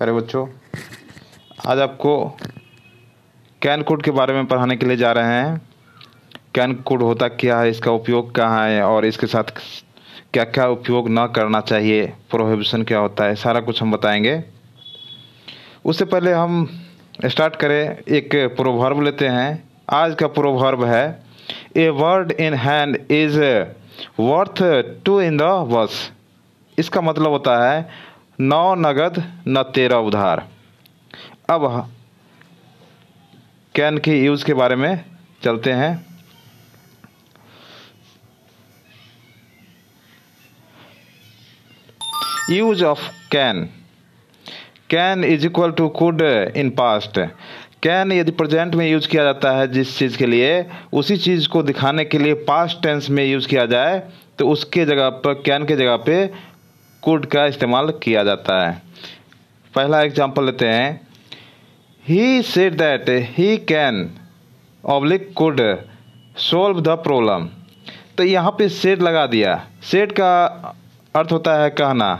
प्यारे बच्चों आज आपको कैन कोड के बारे में पढ़ाने के लिए जा रहे हैं कैन कोड होता क्या है इसका उपयोग कहाँ है और इसके साथ क्या क्या उपयोग ना करना चाहिए प्रोहिबिशन क्या होता है सारा कुछ हम बताएंगे उससे पहले हम स्टार्ट करें एक प्रोवर्ब लेते हैं आज का प्रोवर्ब है a bird in hand is worth two in the bush इसका मतलब होता है नौ नगद न तेरह उधार अब कैन के यूज़ के बारे में चलते हैं use of can can is equal to could in past can यदि प्रेजेंट में यूज किया जाता है जिस चीज़ के लिए उसी चीज़ को दिखाने के लिए पास्ट टेंस में यूज़ किया जाए तो उसके जगह पर कैन के जगह पे कोड का इस्तेमाल किया जाता है पहला एग्जाम्पल लेते हैं he said that he can oblique could solve the problem तो यहाँ पे सेट लगा दिया सेट का अर्थ होता है कहना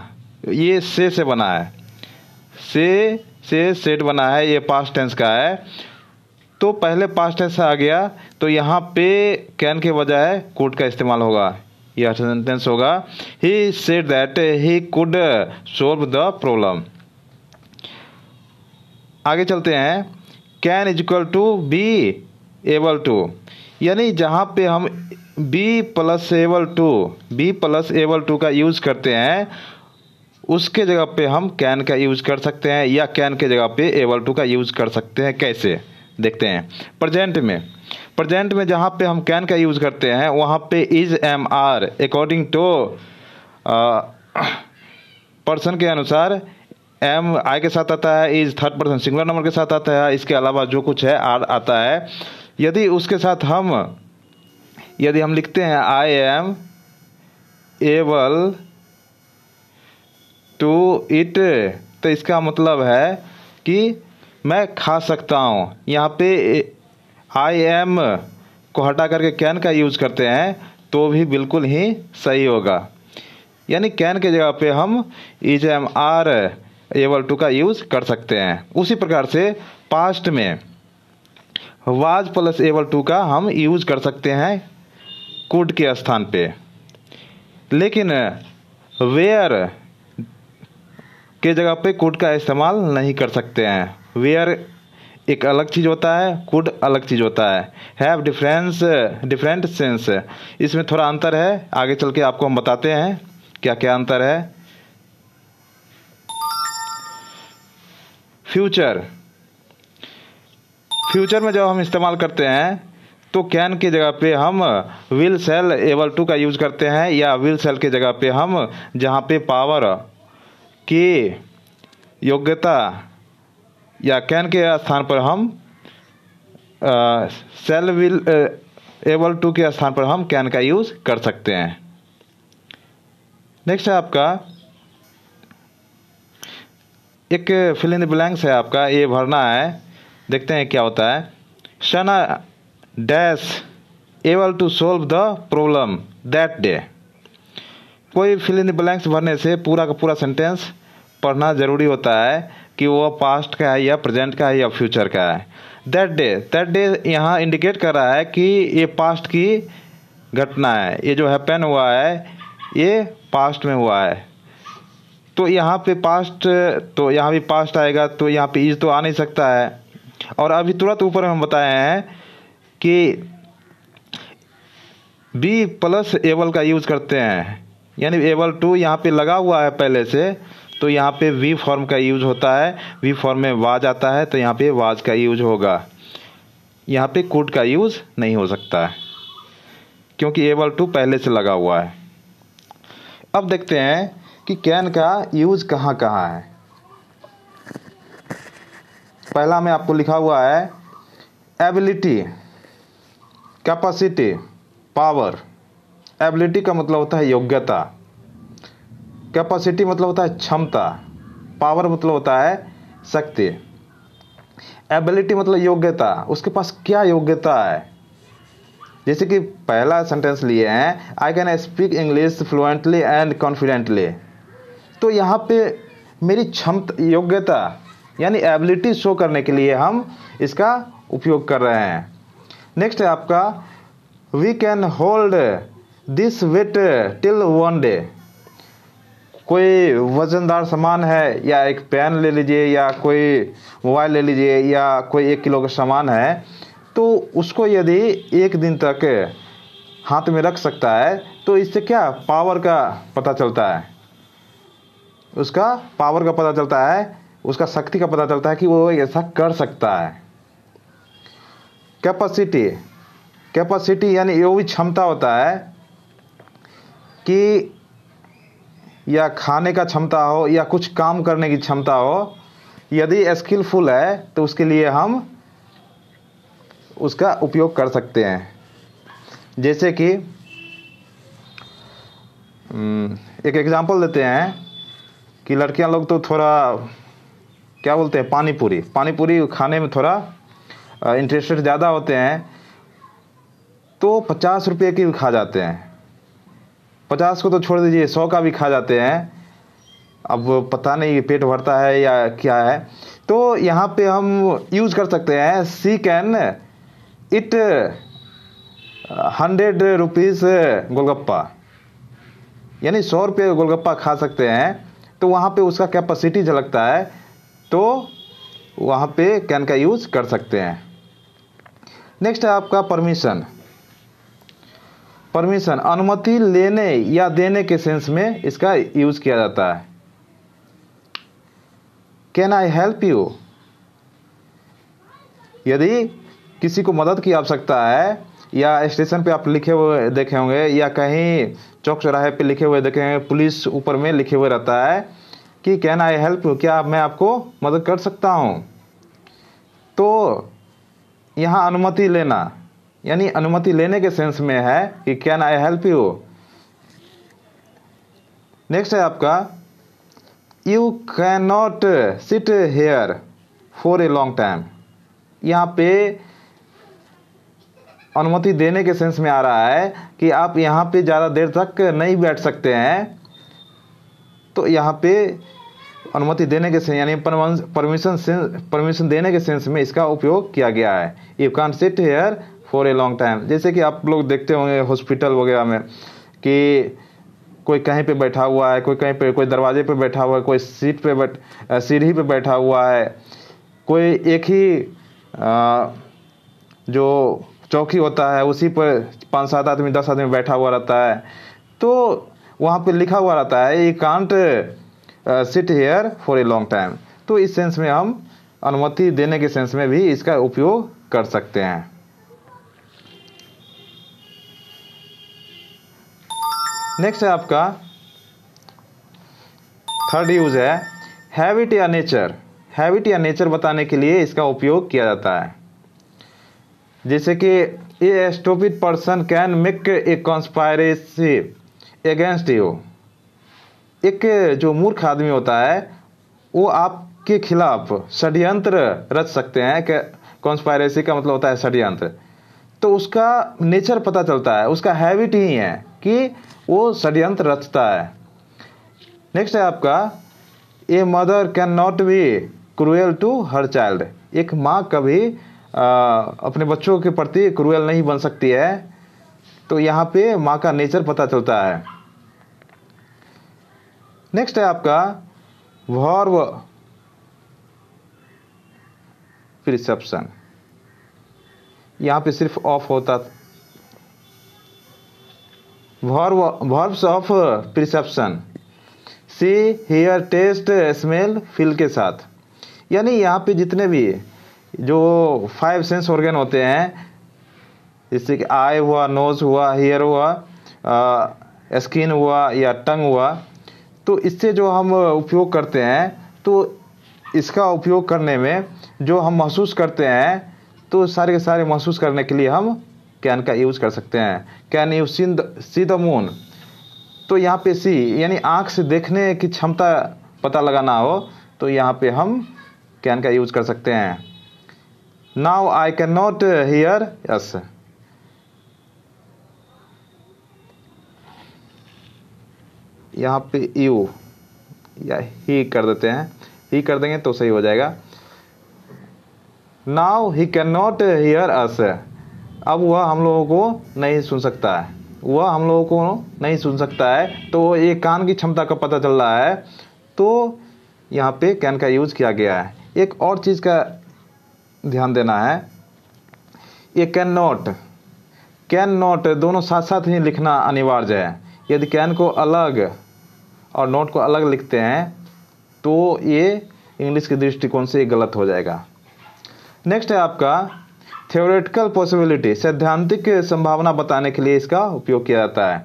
ये से से बना है से से सेट बना है ये पास्ट टेंस का है तो पहले पास्ट टेंस आ गया तो यहाँ पे कैन के बजाय कोड का इस्तेमाल होगा ये अर्थ सेंटेंस होगा he said that he could solve the problem आगे चलते हैं can is equal to be able to यानी जहाँ पे हम be plus able to be plus able to का यूज़ करते हैं उसके जगह पे हम कैन का यूज़ कर सकते हैं या कैन के जगह पे एबल टू का यूज़ कर सकते हैं कैसे देखते हैं प्रेजेंट में प्रेजेंट में जहाँ पे हम कैन का यूज़ करते हैं वहाँ पे is am are according to person के अनुसार एम आई के साथ आता है is third person singular number के साथ आता है इसके अलावा जो कुछ है आर आता है यदि उसके साथ हम यदि हम लिखते हैं I am able to eat तो इसका मतलब है कि मैं खा सकता हूँ यहाँ पे आई एम को हटा करके कैन का यूज करते हैं तो भी बिल्कुल ही सही होगा यानी कैन के जगह पे हम is am are able to का यूज़ कर सकते हैं उसी प्रकार से पास्ट में वाज प्लस एवल टू का हम यूज कर सकते हैं कुड के स्थान पे लेकिन वेयर के जगह पे कुड का इस्तेमाल नहीं कर सकते हैं वेयर एक अलग चीज़ होता है कुड अलग चीज़ होता है हैव डिफरेंस डिफरेंट सेंस इसमें थोड़ा अंतर है आगे चल के आपको हम बताते हैं क्या क्या अंतर है फ्यूचर फ्यूचर में जब हम इस्तेमाल करते हैं तो कैन की जगह पे हम विल सेल एबल टू का यूज करते हैं या विल सेल के जगह पे हम जहाँ पे पावर की योग्यता या कैन के स्थान पर हम सेल विल एबल टू के स्थान पर हम कैन का यूज़ कर सकते हैं नेक्स्ट है आपका एक फिल इन ब्लैंक्स है आपका ये भरना है देखते हैं क्या होता है शना dash able to solve the problem that day कोई फिल इन ब्लैंक्स भरने से पूरा का पूरा सेंटेंस पढ़ना ज़रूरी होता है कि वो पास्ट का है या प्रेजेंट का है या फ्यूचर का है दैट डे दैट डे यहाँ इंडिकेट कर रहा है कि ये पास्ट की घटना है ये जो हैपन हुआ है ये पास्ट में हुआ है तो यहाँ पे पास्ट तो यहाँ भी पास्ट आएगा तो यहाँ पे इज तो आ नहीं सकता है और अभी तुरंत ऊपर हम बताए हैं कि बी प्लस एबल का यूज़ करते हैं यानी एबल टू यहाँ पे लगा हुआ है पहले से तो यहाँ पे वी फॉर्म का यूज होता है वी फॉर्म में वाज आता है तो यहाँ पे वाज का यूज होगा यहाँ पे कुड का यूज नहीं हो सकता है क्योंकि एबल टू पहले से लगा हुआ है अब देखते हैं कि कैन का यूज कहाँ कहाँ है पहला में आपको लिखा हुआ है एबिलिटी कैपेसिटी पावर एबिलिटी का मतलब होता है योग्यता कैपेसिटी मतलब होता है क्षमता पावर मतलब होता है शक्ति एबिलिटी मतलब योग्यता उसके पास क्या योग्यता है जैसे कि पहला सेंटेंस लिए हैं I can speak English fluently and confidently तो यहाँ पे मेरी क्षमता योग्यता यानी एबिलिटी शो करने के लिए हम इसका उपयोग कर रहे हैं नेक्स्ट है आपका we can hold this weight till one day कोई वज़नदार सामान है या एक पेन ले लीजिए या कोई मोबाइल ले लीजिए या कोई एक किलो का सामान है तो उसको यदि एक दिन तक हाथ में रख सकता है तो इससे क्या पावर का पता चलता है उसका पावर का पता चलता है उसका शक्ति का पता चलता है कि वो ऐसा कर सकता है कैपेसिटी कैपेसिटी यानी वो भी क्षमता होता है कि या खाने का क्षमता हो या कुछ काम करने की क्षमता हो यदि स्किलफुल है तो उसके लिए हम उसका उपयोग कर सकते हैं जैसे कि एक एग्जांपल देते हैं कि लड़कियां लोग तो थोड़ा क्या बोलते हैं पानी पूरी पानी पूरी खाने में थोड़ा इंटरेस्टेड ज़्यादा होते हैं तो पचास रुपये की भी खा जाते हैं पचास को तो छोड़ दीजिए सौ का भी खा जाते हैं अब पता नहीं पेट भरता है या क्या है तो यहाँ पे हम यूज कर सकते हैं she can eat hundred rupees golgappa यानी सौ रुपये गोलगप्पा खा सकते हैं तो वहाँ पे उसका कैपेसिटी झलकता है तो वहाँ पे कैन का यूज़ कर सकते हैं नेक्स्ट है आपका परमिशन परमिशन अनुमति लेने या देने के सेंस में इसका यूज किया जाता है कैन आई हेल्प यू यदि किसी को मदद की आवश्यकता है या स्टेशन पे आप लिखे हुए देखे होंगे या कहीं चौक चौराहे पे लिखे हुए देखे होंगे पुलिस ऊपर में लिखे हुए रहता है कि कैन आई हेल्प यू क्या मैं आपको मदद कर सकता हूँ तो यहाँ अनुमति लेना यानी अनुमति लेने के सेंस में है कि can I help you next है आपका you can not sit here for a long time यहाँ पे अनुमति देने के सेंस में आ रहा है कि आप यहाँ पे ज़्यादा देर तक नहीं बैठ सकते हैं तो यहाँ पे अनुमति देने के सेंस यानी परमिशन परमिशन देने के सेंस में इसका उपयोग किया गया है you can sit here for a long time जैसे कि आप लोग देखते होंगे हॉस्पिटल वगैरह में कि कोई कहीं पे बैठा हुआ है कोई कहीं पे कोई दरवाजे पे बैठा हुआ है कोई सीट पे बैठ सीढ़ी पे बैठा हुआ है कोई एक ही आ, जो चौकी होता है उसी पर पाँच सात आदमी दस आदमी बैठा हुआ रहता है तो वहाँ पे लिखा हुआ रहता है I can't sit here for a long time तो इस सेंस में हम अनुमति देने के सेंस में भी इसका उपयोग कर सकते हैं नेक्स्ट है आपका थर्ड यूज है हैबिट या नेचर हैबिट या नेचर बताने के लिए इसका उपयोग किया जाता है जैसे कि a stupid person can make a conspiracy against you एक जो मूर्ख आदमी होता है वो आपके खिलाफ षड्यंत्र रच सकते हैं कॉन्स्पायरेसी का मतलब होता है षड्यंत्र तो उसका नेचर पता चलता है उसका हैबिट ही है कि वो षड्यंत्र रचता है नेक्स्ट है आपका a mother can not be cruel to her child एक माँ कभी आ, अपने बच्चों के प्रति क्रूएल नहीं बन सकती है तो यहाँ पे माँ का नेचर पता चलता है नेक्स्ट है आपका वर्व प्रिसेप्शन यहाँ पे सिर्फ ऑफ होता verbs of perception see hear taste smell feel के साथ यानी यहाँ पे जितने भी जो फाइव सेंस ऑर्गेन होते हैं जैसे कि आई हुआ नोज़ हुआ हेयर हुआ स्किन हुआ या टंग हुआ तो इससे जो हम उपयोग करते हैं तो इसका उपयोग करने में जो हम महसूस करते हैं तो सारे के सारे महसूस करने के लिए हम कैन का यूज़ कर सकते हैं can you seen see the moon तो यहाँ पे सी यानी आँख से देखने की क्षमता पता लगाना हो तो यहाँ पे हम कैन का यूज़ कर सकते हैं now I can not hear yes यहाँ पे यू या ही कर देते हैं ही कर देंगे तो सही हो जाएगा now he can not hear us अब वह हम लोगों को नहीं सुन सकता है वह हम लोगों को नहीं सुन सकता है तो ये कान की क्षमता का पता चल रहा है तो यहाँ पे कैन का यूज़ किया गया है एक और चीज़ का ध्यान देना है ये कैन नॉट कैन नॉट दोनों साथ साथ ही लिखना अनिवार्य है यदि कैन को अलग और नोट को अलग लिखते हैं तो ये इंग्लिश के दृष्टिकोण से गलत हो जाएगा नेक्स्ट है आपका थियोरेटिकल पॉसिबिलिटी सैद्धांतिक संभावना बताने के लिए इसका उपयोग किया जाता है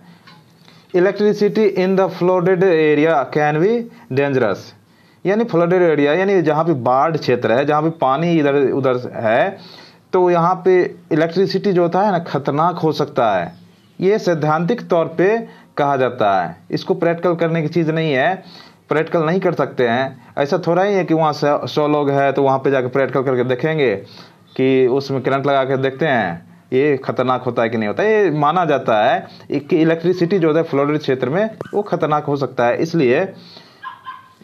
electricity in the flooded area can be dangerous यानी फ्लडेड एरिया यानी जहाँ पे बाढ़ क्षेत्र है जहाँ पे पानी इधर उधर है तो यहाँ पे इलेक्ट्रिसिटी जो होता है ना खतरनाक हो सकता है ये सैद्धांतिक तौर पे कहा जाता है इसको प्रैक्टिकल करने की चीज़ नहीं है प्रैक्टिकल नहीं कर सकते हैं ऐसा थोड़ा ही है कि वहाँ सौ लोग हैं तो वहाँ पे जाकर प्रैक्टिकल करके देखेंगे कि उसमें करंट लगा कर देखते हैं ये खतरनाक होता है कि नहीं होता ये माना जाता है कि इलेक्ट्रिसिटी जो होता है फ्लोरिड क्षेत्र में वो खतरनाक हो सकता है इसलिए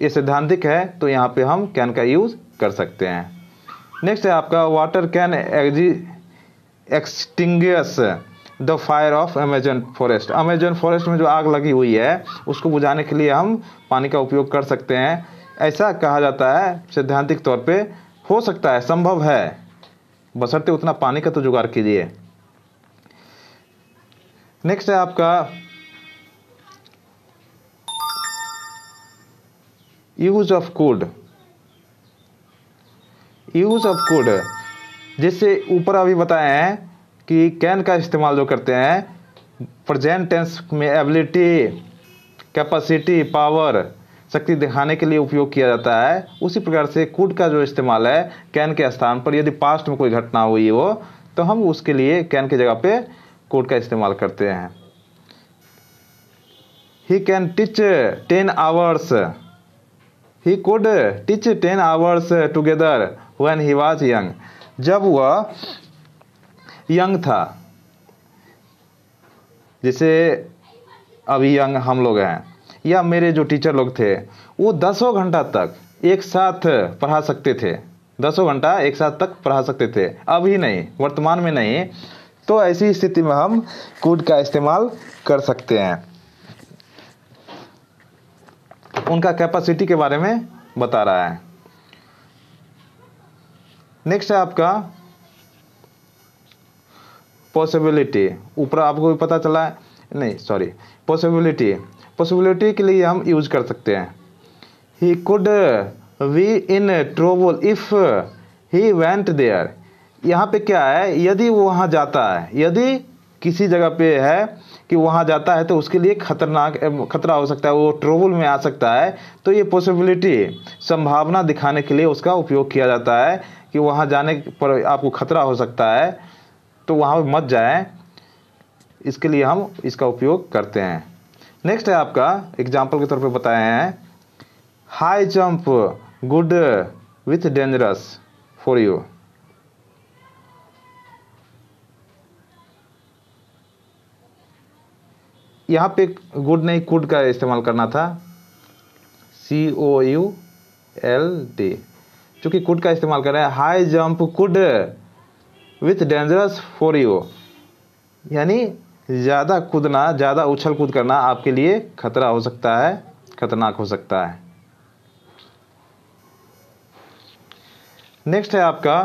ये सिद्धांतिक है तो यहाँ पे हम कैन का यूज़ कर सकते हैं नेक्स्ट है आपका वाटर कैन एग्जी extinguish the fire of Amazon forest Amazon forest में जो आग लगी हुई है उसको बुझाने के लिए हम पानी का उपयोग कर सकते हैं ऐसा कहा जाता है सिद्धांतिक तौर पे हो सकता है संभव है बसरते उतना पानी का तो जुगाड़ कीजिए नेक्स्ट है आपका use of could use of could जिससे ऊपर अभी बताए हैं कि कैन का इस्तेमाल जो करते हैं प्रजेंट टेंस में एबिलिटी कैपेसिटी पावर शक्ति दिखाने के लिए उपयोग किया जाता है उसी प्रकार से कुड का जो इस्तेमाल है कैन के स्थान पर यदि पास्ट में कोई घटना हुई हो तो हम उसके लिए कैन की जगह पे कुड का इस्तेमाल करते हैं he can teach ten hours he could teach ten hours together when he was young जब वह यंग था जिसे अभी यंग हम लोग हैं या मेरे जो टीचर लोग थे वो दसों घंटा तक एक साथ पढ़ा सकते थे दसों घंटा एक साथ तक पढ़ा सकते थे अभी नहीं वर्तमान में नहीं तो ऐसी स्थिति में हम कूड का इस्तेमाल कर सकते हैं उनका कैपेसिटी के बारे में बता रहा है नेक्स्ट है आपका पॉसिबिलिटी ऊपर आपको भी पता चला है नहीं सॉरी पॉसिबिलिटी पॉसिबिलिटी के लिए हम यूज कर सकते हैं he could we in travel if he went there यहाँ पे क्या है यदि वो वहाँ जाता है यदि किसी जगह पे है कि वहाँ जाता है तो उसके लिए खतरनाक खतरा हो सकता है वो ट्रोवल में आ सकता है तो ये पॉसिबिलिटी संभावना दिखाने के लिए उसका उपयोग किया जाता है कि वहाँ जाने पर आपको खतरा हो सकता है तो वहाँ पर मत जाए इसके लिए हम इसका उपयोग करते हैं नेक्स्ट है आपका एग्जाम्पल के तौर पर बताए हैं high jump good with dangerous for you यहाँ पे गुड नहीं कुड का इस्तेमाल करना था C O U L D चूंकि कुड का इस्तेमाल कर रहे हैं high jump could with dangerous for you यानी ज़्यादा कूदना ज़्यादा उछल कूद करना आपके लिए खतरा हो सकता है खतरनाक हो सकता है नेक्स्ट है आपका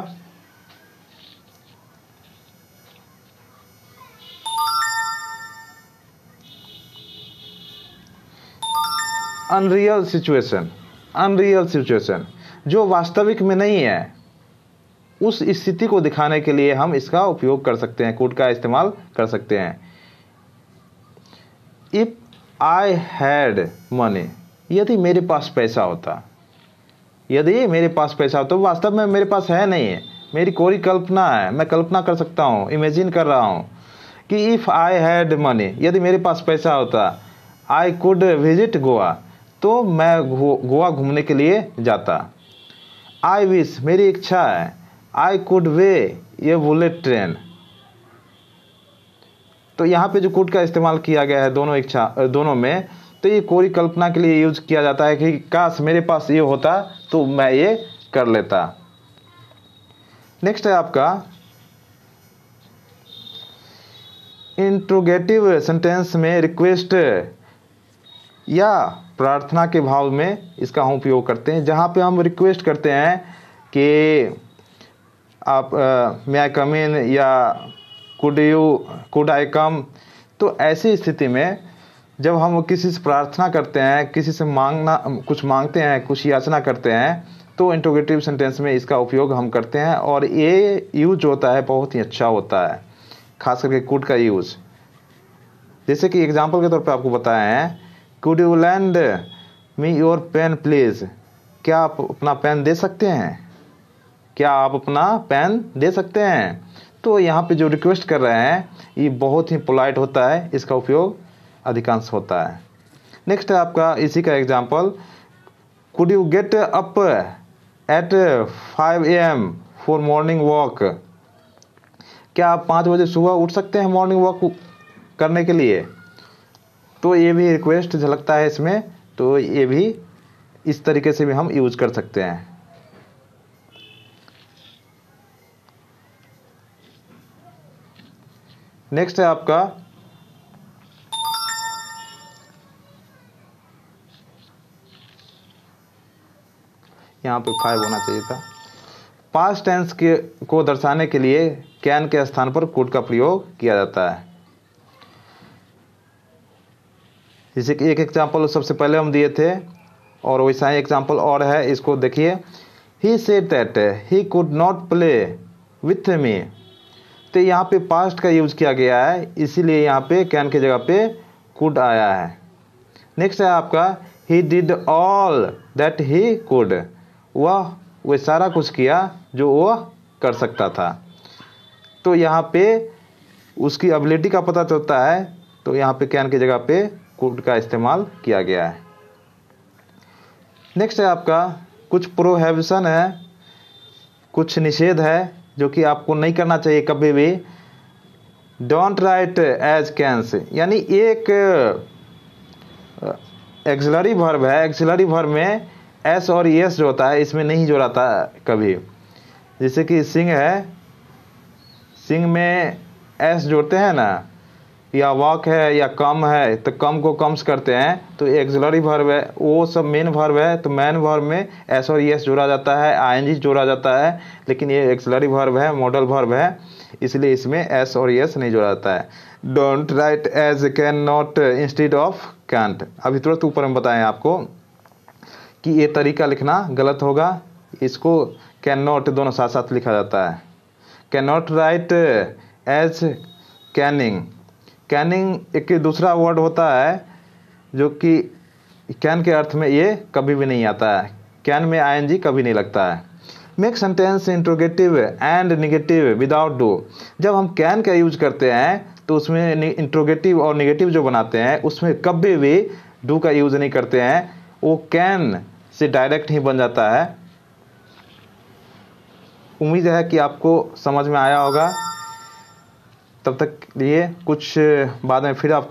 अनरियल सिचुएशन अनरियल सिचुएशन जो वास्तविक में नहीं है उस स्थिति को दिखाने के लिए हम इसका उपयोग कर सकते हैं कूट का इस्तेमाल कर सकते हैं इफ आई हैड मनी यदि मेरे पास पैसा होता यदि मेरे पास पैसा होता तो वास्तव में मेरे पास है नहीं है मेरी कोई कल्पना है मैं कल्पना कर सकता हूँ इमेजिन कर रहा हूँ कि इफ़ आई हैड मनी यदि मेरे पास पैसा होता आई कुड विजिट गोवा तो मैं गोवा घूमने के लिए जाता आई विश मेरी इच्छा है आई कुड वे ये बुलेट ट्रेन तो यहाँ पे जो कूट का इस्तेमाल किया गया है दोनों इच्छा दोनों में तो ये कोरी कल्पना के लिए यूज किया जाता है कि काश मेरे पास ये होता तो मैं ये कर लेता नेक्स्ट है आपका इंट्रोगेटिव सेंटेंस में रिक्वेस्ट या प्रार्थना के भाव में इसका हम उपयोग करते हैं जहाँ पे हम रिक्वेस्ट करते हैं कि आप मैं कमीन या could you could I come तो ऐसी स्थिति में जब हम किसी से प्रार्थना करते हैं किसी से मांगना कुछ मांगते हैं कुछ याचना करते हैं तो इंटोगेटिव सेंटेंस में इसका उपयोग हम करते हैं और ये यूज होता है बहुत ही अच्छा होता है खास करके कुड का यूज जैसे कि एग्जाम्पल के तौर पर आपको बताए हैं could you lend me your pen please क्या आप अपना पेन दे सकते हैं क्या आप अपना पेन दे सकते हैं तो यहाँ पे जो रिक्वेस्ट कर रहे हैं ये बहुत ही पोलाइट होता है इसका उपयोग अधिकांश होता है नेक्स्ट है आपका इसी का example could you get up at five A M for morning walk क्या आप पाँच बजे सुबह उठ सकते हैं मॉर्निंग वॉक करने के लिए तो ये भी रिक्वेस्ट झलकता है इसमें तो ये भी इस तरीके से भी हम यूज कर सकते हैं नेक्स्ट है आपका यहां पे फाइव होना चाहिए था पास्ट टेंस के को दर्शाने के लिए कैन के स्थान पर कुड का प्रयोग किया जाता है जैसे कि एक एग्जाम्पल सबसे पहले हम दिए थे और वैसा ही एग्जाम्पल और है इसको देखिए he said that he could not play with me तो यहाँ पे पास्ट का यूज किया गया है इसीलिए यहाँ पे कैन के जगह पे कुड आया है नेक्स्ट है आपका he did all that he could वह वह सारा कुछ किया जो वह कर सकता था तो यहाँ पे उसकी एबिलिटी का पता चलता है तो यहाँ पे कैन की जगह पे कुड का इस्तेमाल किया गया है नेक्स्ट है आपका कुछ प्रोहेबिशन है कुछ निषेध है जो कि आपको नहीं करना चाहिए कभी भी डोंट राइट एज कैंस यानी एक एक्सलरी वर्ब है एक्सलरी वर्ब में एस और एस e जो होता है इसमें नहीं जोड़ाता कभी जैसे कि सिंह है सिंह में एस जोड़ते हैं ना या वाक है या कम है तो कम को कम्स करते हैं तो एक्सलरी भर्व है वो सब मेन भर्व है तो मेन भर्व में एस और एस e जोड़ा जाता है आई जोड़ा जाता है लेकिन ये एक्सलरी भर्व है मॉडल भर्व है इसलिए इसमें एस और एस e नहीं जोड़ा जाता है don't write as can not instead of can't अभी तुरंत ऊपर हम बताएं आपको कि ये तरीका लिखना गलत होगा इसको कैन नॉट दोनों साथ साथ लिखा जाता है can not write as canning canning एक दूसरा वर्ड होता है जो कि कैन के अर्थ में ये कभी भी नहीं आता है कैन में आई कभी नहीं लगता है make sentence interrogative and negative without do जब हम कैन का यूज करते हैं तो उसमें इंट्रोगेटिव और निगेटिव जो बनाते हैं उसमें कभी भी डू का यूज नहीं करते हैं वो कैन से डायरेक्ट ही बन जाता है उम्मीद है कि आपको समझ में आया होगा तब तक लिए कुछ बाद में फिर आप